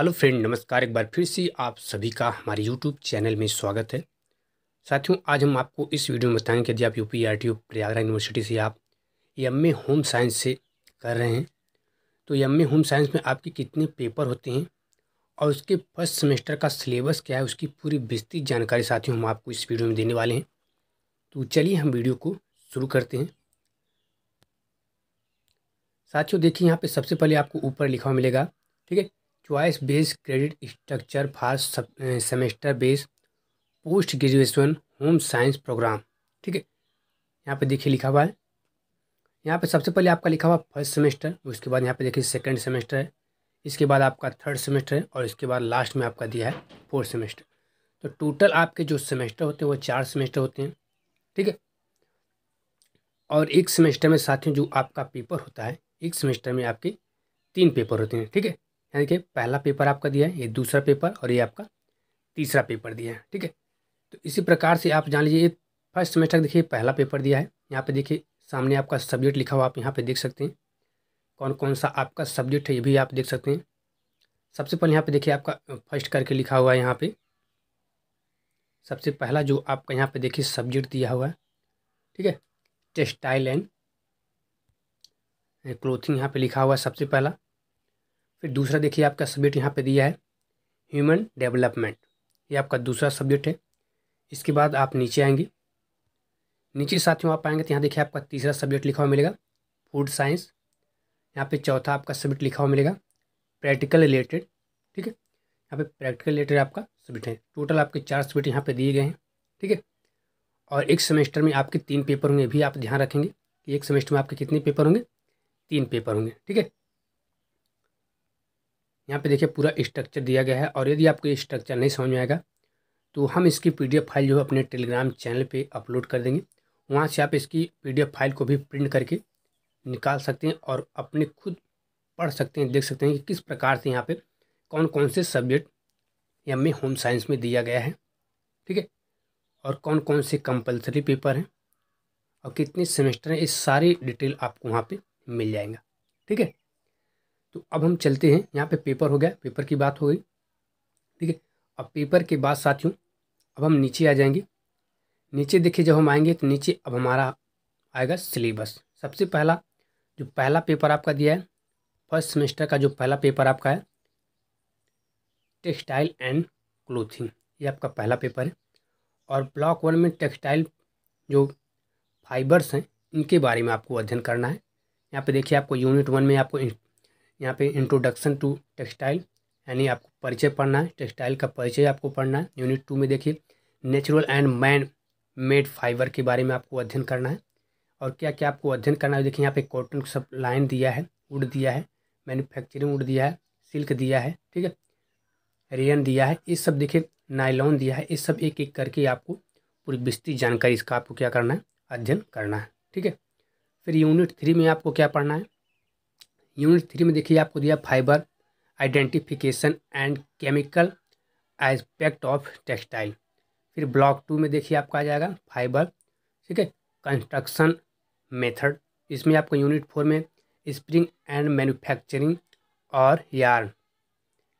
hello friend नमस्कार एक बार फिर से आप सभी का हमारे यूट्यूब चैनल में स्वागत है साथियों आज हम आपको इस वीडियो में बताएंगे यदि आप U P R T Prayagraj university से आप एम ए होम साइंस से कर रहे हैं तो एम ए होम साइंस में आपके कितने पेपर होते हैं और उसके फर्स्ट सेमेस्टर का सिलेबस क्या है उसकी पूरी विस्तृत जानकारी साथियों हम आपको इस वीडियो में देने वाले हैं तो चलिए हम वीडियो को शुरू करते हैं साथियों देखिए यहाँ पर सबसे पहले आपको ऊपर लिखा मिलेगा ठीक है choice based credit structure for semester based post graduation home science programme ठीक है यहाँ पे देखिए लिखा हुआ है यहाँ पे सबसे पहले आपका लिखा हुआ फर्स्ट सेमेस्टर उसके बाद यहाँ पे देखिए सेकंड सेमेस्टर है इसके बाद आपका थर्ड सेमेस्टर है और इसके बाद लास्ट में आपका दिया है फोर्थ सेमेस्टर तो टोटल आपके जो सेमेस्टर होते हैं वो चार सेमेस्टर होते हैं ठीक है और एक सेमेस्टर में साथियों जो आपका पेपर होता है एक सेमेस्टर में आपके तीन पेपर होते हैं ठीक है यानी कि पहला पेपर आपका दिया है ये दूसरा पेपर और ये आपका तीसरा पेपर दिया है ठीक है तो इसी प्रकार से आप जान लीजिए फर्स्ट सेमेस्टर देखिए पहला पेपर दिया है यहाँ पे देखिए सामने आपका सब्जेक्ट लिखा हुआ आप यहाँ पे देख सकते हैं कौन कौन सा आपका सब्जेक्ट है ये भी आप देख सकते हैं सबसे पहले यहाँ पे देखिए आपका फर्स्ट करके लिखा हुआ है यहाँ पे सबसे पहला जो आपका यहाँ पे देखिए सब्जेक्ट दिया हुआ है ठीक है टेक्सटाइल एंड क्लोथिंग यहाँ पे लिखा हुआ है सबसे पहला फिर दूसरा देखिए आपका सब्जेक्ट यहाँ पे दिया है ह्यूमन डेवलपमेंट ये आपका दूसरा सब्जेक्ट है इसके बाद आप नीचे आएंगे नीचे साथियों आप आएंगे तो यहाँ देखिए आपका तीसरा सब्जेक्ट लिखा हुआ मिलेगा फूड साइंस यहाँ पे चौथा आपका सब्जेक्ट लिखा हुआ मिलेगा प्रैक्टिकल रिलेटेड ठीक है यहाँ पे प्रैक्टिकल रिलेटेड आपका सब्जेक्ट है टोटल आपके चार सब्जेक्ट यहाँ पे दिए गए हैं ठीक है और एक सेमेस्टर में आपके तीन पेपर होंगे भी आप ध्यान रखेंगे कि एक सेमेस्टर में आपके कितने पेपर होंगे तीन पेपर होंगे ठीक है यहाँ पे देखिए पूरा स्ट्रक्चर दिया गया है और यदि आपको ये स्ट्रक्चर नहीं समझ में आएगा तो हम इसकी पी फाइल जो है अपने टेलीग्राम चैनल पर अपलोड कर देंगे वहाँ से आप इसकी पी फाइल को भी प्रिंट करके निकाल सकते हैं और अपने खुद पढ़ सकते हैं देख सकते हैं कि किस प्रकार से यहाँ पर कौन कौन से subject M A home science में दिया गया है ठीक है और कौन कौन से कंपलसरी पेपर हैं और कितने सेमेस्टर हैं इस सारी डिटेल आपको वहाँ पे मिल जाएगा ठीक है तो अब हम चलते हैं यहाँ पे पेपर हो गया पेपर की बात हो गई ठीक है अब पेपर के बाद साथियों अब हम नीचे आ जाएंगे नीचे देखिए जब हम आएंगे तो नीचे अब हमारा आएगा सिलेबस सबसे पहला जो पहला पेपर आपका दिया है फर्स्ट सेमेस्टर का जो पहला पेपर आपका है टेक्सटाइल एंड क्लोथिंग ये आपका पहला पेपर है और ब्लॉक वन में टेक्सटाइल जो फाइबर्स हैं इनके बारे में आपको अध्ययन करना है यहाँ पे देखिए आपको यूनिट वन में आपको यहाँ पे इंट्रोडक्शन टू टेक्सटाइल यानी आपको परिचय पढ़ना है टेक्सटाइल का परिचय आपको पढ़ना है यूनिट टू में देखिए natural and man made fibre के बारे में आपको अध्ययन करना है और क्या क्या आपको अध्ययन करना है देखिए यहाँ पे कॉटन सब लाइन दिया है वुड दिया है मैन्युफैक्चरिंग वुड दिया है सिल्क दिया है ठीक है रेयन दिया है ये सब देखिए नायलॉन दिया है ये सब एक एक करके आपको पूरी विस्तृत जानकारी इसका आपको क्या करना है अध्ययन करना है ठीक है फिर यूनिट थ्री में आपको क्या पढ़ना है यूनिट थ्री में देखिए आपको दिया fibre identification and chemical aspect of textile फिर ब्लॉक टू में देखिए आपका आ जाएगा फाइबर ठीक है कंस्ट्रक्शन मेथड इसमें आपको यूनिट फोर में स्प्रिंग एंड मैन्युफैक्चरिंग और यार्न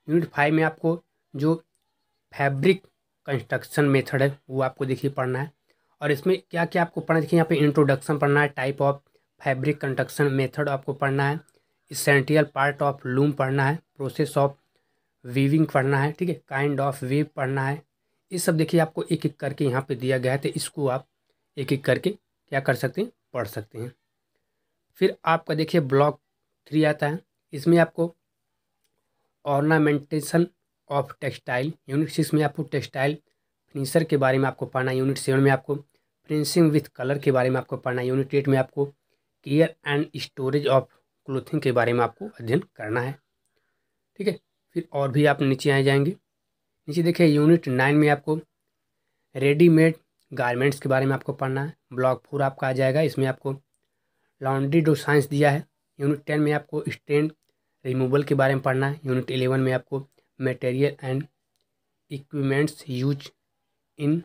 यूनिट फाइव में आपको जो फैब्रिक कंस्ट्रक्शन मेथड है वो आपको देखिए पढ़ना है और इसमें क्या क्या आपको पढ़ना है देखिए यहाँ पे इंट्रोडक्शन पढ़ना है type of fabric construction method आपको पढ़ना है इसेंटियल पार्ट ऑफ लूम पढ़ना है प्रोसेस ऑफ वीविंग पढ़ना है ठीक है काइंड ऑफ वेव पढ़ना है ये सब देखिए आपको एक एक करके यहाँ पे दिया गया है तो इसको आप एक एक करके क्या कर सकते हैं पढ़ सकते हैं फिर आपका देखिए ब्लॉक थ्री आता है इसमें आपको ornamentation of textile unit six में आपको टेक्सटाइल फिनिशर के बारे में आपको पढ़ना है यूनिट सेवन में आपको फिनिशिंग विथ कलर के बारे में आपको पढ़ना है यूनिट एट में आपको care and storage of clothing के बारे में आपको अध्ययन करना है ठीक है फिर और भी आप नीचे आ जाएंगे नीचे देखिए यूनिट नाइन में आपको रेडीमेड गारमेंट्स के बारे में आपको पढ़ना है ब्लॉक फोर आपका आ जाएगा इसमें आपको लॉन्ड्री डो साइंस दिया है यूनिट टेन में आपको स्टैंड रिमूवल के बारे में पढ़ना है यूनिट एलेवन में आपको material and equipments use in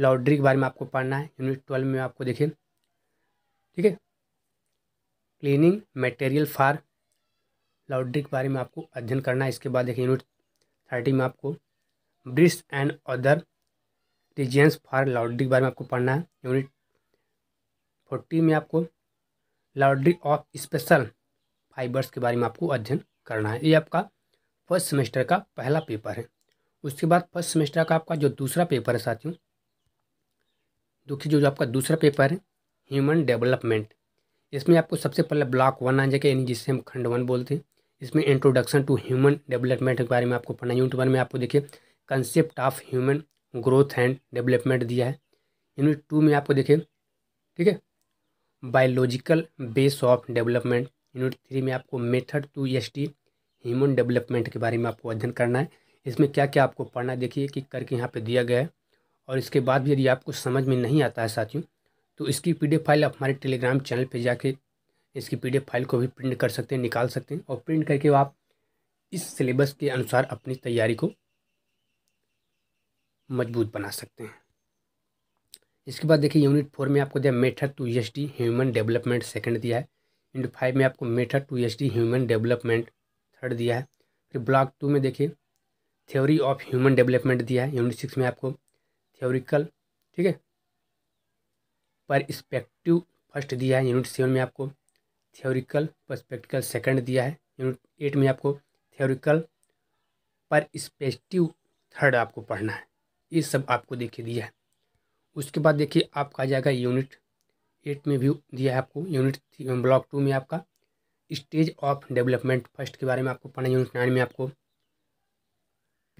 laundry के बारे में आपको पढ़ना है यूनिट ट्वेल्व में आपको देखिए ठीक है क्लीनिंग मटेरियल फार लॉन्ड्री के बारे में आपको अध्ययन करना है इसके बाद देखिए यूनिट थर्टी में आपको brush and other reagents for laundry के बारे में आपको पढ़ना है यूनिट फोर्टी में आपको लॉन्ड्री ऑफ स्पेशल फाइबर्स के बारे में आपको अध्ययन करना है ये आपका फर्स्ट सेमेस्टर का पहला पेपर है उसके बाद फर्स्ट सेमेस्टर का आपका जो दूसरा पेपर है साथियों देखिए जो जो आपका दूसरा पेपर है ह्यूमन डेवलपमेंट इसमें आपको सबसे पहले ब्लॉक वन आ जाएगा यानी जिससे हम खंड वन बोलते हैं इसमें इंट्रोडक्शन टू ह्यूमन डेवलपमेंट के बारे में आपको पढ़ना यूनिट वन में आपको देखिए concept of human growth and development दिया है यूनिट टू में आपको देखिए ठीक है biological base of development unit three में आपको method to S T human development के बारे में आपको अध्ययन करना है इसमें क्या क्या आपको पढ़ना देखिए कि करके यहाँ पे दिया गया है और इसके बाद भी यदि आपको समझ में नहीं आता है साथियों तो इसकी पी फाइल आप हमारे टेलीग्राम चैनल पर जाके इसकी पी फाइल को भी प्रिंट कर सकते हैं निकाल सकते हैं और प्रिंट करके आप इस सिलेबस के अनुसार अपनी तैयारी को मजबूत बना सकते हैं इसके बाद देखिए यूनिट फोर में आपको दिया method to H D human development second दिया है यूनिट फाइव में आपको method to H D human development third दिया है फिर ब्लॉक टू में देखिए थ्योरी ऑफ ह्यूमन डेवलपमेंट दिया है यूनिट सिक्स में आपको थ्योरिकल ठीक है परस्पेक्टिव फर्स्ट दिया है यूनिट सेवन में आपको थियोरिकल परस्पेक्टिकल सेकंड दिया है यूनिट एट में आपको थियोरिकल परस्पेक्टिव थर्ड आपको पढ़ना है ये सब आपको देखिए दिया है उसके बाद देखिए आपका आ जाएगा यूनिट एट में भी दिया है आपको यूनिट ब्लॉक टू में आपका स्टेज ऑफ डेवलपमेंट फर्स्ट के बारे में आपको पढ़ना है यूनिट नाइन में आपको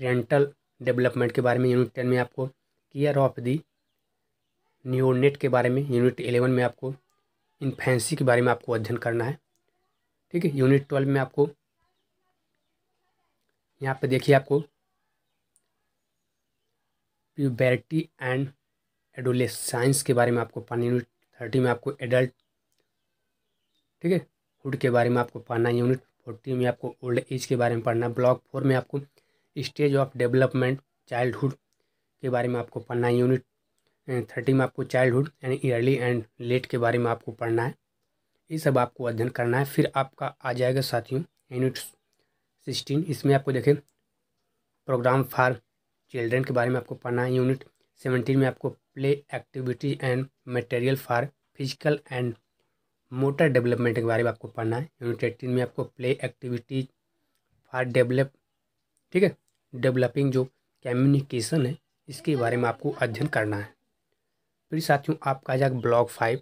रेंटल डेवलपमेंट के बारे में यूनिट टेन में आपको केयर ऑफ दी न्यूरोनेट के बारे में यूनिट एलेवन में आपको इन्फेंसी के बारे में आपको अध्ययन करना है ठीक है यूनिट ट्वेल्व में आपको यहाँ पर देखिए आपको प्यूबैरिटी एंड एडोलेस साइंस के बारे में आपको पढ़ना यूनिट थर्टी में आपको एडल्ट ठीक है हुड के बारे में आपको पढ़ना यूनिट फोर्टी में आपको ओल्ड एज के बारे में पढ़ना ब्लॉक फोर में आपको स्टेज ऑफ डेवलपमेंट चाइल्डहुड के बारे में आपको पढ़ना यूनिट थर्टी में आपको चाइल्डहुड यानी ईयरली एंड लेट के बारे में आपको पढ़ना है ये सब आपको अध्ययन करना है फिर आपका आ जाएगा साथियों यूनिट सिक्सटीन इसमें आपको देखें प्रोग्राम फॉर चिल्ड्रेन के बारे में आपको पढ़ना है यूनिट सेवनटीन में आपको play activity and material for physical and motor development के बारे में आपको पढ़ना है यूनिट एट्टीन में आपको प्ले एक्टिविटी फॉर डेवलप ठीक है डेवलपिंग जो कम्युनिकेशन है इसके बारे में आपको अध्ययन करना है फिर साथियों आपका आ जाएगा ब्लॉक फाइव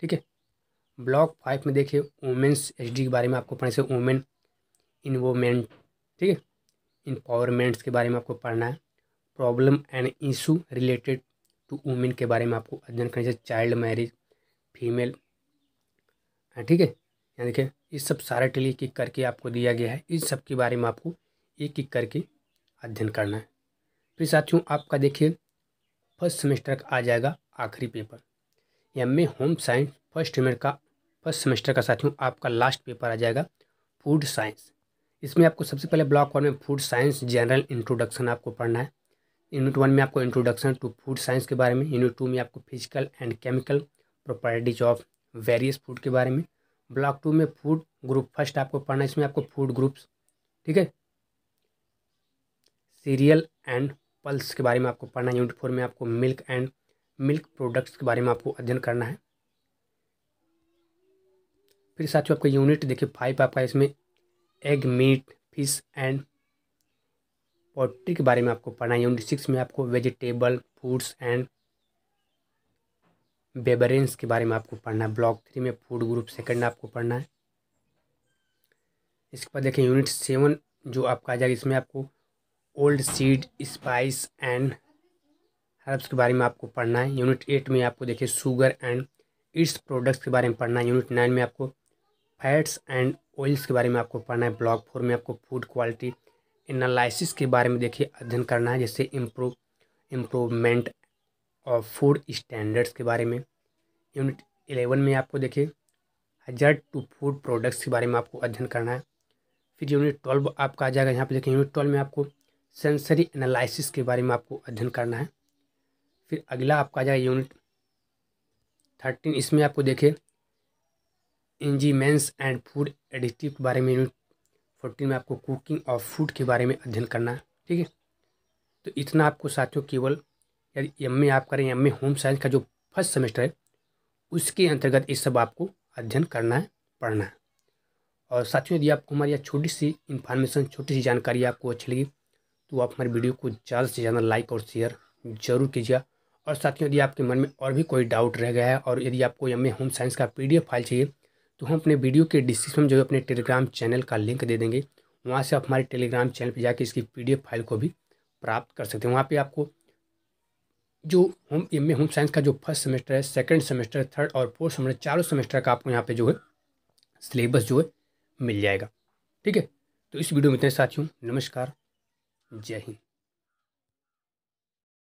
ठीक है ब्लॉक फाइव में देखिए वुमेंस एच के बारे में आपको पढ़ने है वुमेन इन्वोमेंट ठीक है इम्पावरमेंट्स के बारे में आपको पढ़ना है problem and issue related to women के बारे में आपको अध्ययन करना है चाइल्ड मैरिज फीमेल हाँ, ठीक है यहाँ देखिए इस सब सारे टेली एक करके आपको दिया गया है इस सब के बारे में आपको एक एक करके अध्ययन करना है फिर तो साथियों आपका देखिए फर्स्ट सेमेस्टर का आ जाएगा आखिरी paper M A home science first semester का फर्स्ट सेमेस्टर का साथियों आपका लास्ट पेपर आ जाएगा फूड साइंस इसमें आपको सबसे पहले ब्लॉक वन में फूड साइंस जनरल इंट्रोडक्शन आपको पढ़ना है यूनिट वन में आपको इंट्रोडक्शन टू फूड साइंस के बारे में यूनिट टू में आपको physical and chemical properties of various food के बारे में ब्लॉक टू में फूड ग्रुप फर्स्ट आपको पढ़ना है इसमें आपको फूड ग्रुप्स ठीक है सीरियल एंड पल्स के बारे में आपको पढ़ना है यूनिट फोर में आपको मिल्क एंड मिल्क प्रोडक्ट्स के बारे में आपको अध्ययन करना है फिर साथ आपका यूनिट देखिए फाइव आपका इसमें egg meat fish and poultry के बारे में आपको पढ़ना है यूनिट सिक्स में आपको वेजिटेबल फूड्स एंड बेबरेंस के बारे में आपको पढ़ना है ब्लॉक थ्री में फूड ग्रुप सेकंड आपको पढ़ना है इसके बाद देखें यूनिट सेवन जो आपका आ जाएगा इसमें आपको old seed spice and herbs के बारे में आपको पढ़ना है यूनिट एट में आपको देखिए शुगर एंड इट्स प्रोडक्ट्स के बारे में पढ़ना है यूनिट नाइन में आपको फैट्स एंड ऑयल्स के बारे में आपको पढ़ना है ब्लॉक फोर में आपको फूड क्वालिटी एनालिसिस के बारे में देखिए अध्ययन करना है जैसे इम्प्रूव इम्प्रूवमेंट और फूड स्टैंडर्ड्स के बारे में यूनिट एलेवन में आपको देखिए हजार्ड टू फूड प्रोडक्ट्स के बारे में आपको अध्ययन करना है फिर यूनिट ट्वेल्व आपका आ जाएगा यहाँ पे देखिए यूनिट ट्वेल्व में आपको सेंसरी एनालिसिस के बारे में आपको अध्ययन करना है फिर अगला आपका आ जाएगा यूनिट थर्टीन इसमें आपको देखे इंजीमेंस एंड फूड एडिक्टिव के बारे में यूनिट फोर्टीन में आपको कुकिंग और फूड के बारे में अध्ययन करना है ठीक है तो इतना आपको साथियों केवल यदि एम ए आप करें एम ए होम साइंस का जो फर्स्ट सेमेस्टर है उसके अंतर्गत ये सब आपको अध्ययन करना है पढ़ना है और साथियों यदि आपको हमारी छोटी सी इन्फॉर्मेशन छोटी सी जानकारी आपको अच्छी लगी तो आप हमारी वीडियो को ज़्यादा से ज़्यादा लाइक और शेयर जरूर कीजिएगा और साथियों यदि आपके मन में और भी कोई डाउट रह गया है और यदि आपको एम ए होम साइंस का पी फाइल चाहिए तो हम अपने वीडियो के डिस्क्रिप्शन में जो है अपने टेलीग्राम चैनल का लिंक दे देंगे वहाँ से आप हमारे टेलीग्राम चैनल पर जाकर इसकी पी फाइल को भी प्राप्त कर सकते हैं वहाँ पर आपको जो home M A home science का जो फर्स्ट सेमेस्टर है सेकेंड सेमेस्टर थर्ड और फोर्थ सेमेस्टर चारों सेमेस्टर का आपको यहाँ पे जो है सिलेबस जो है मिल जाएगा ठीक है तो इस वीडियो में इतने साथियों नमस्कार जय हिंद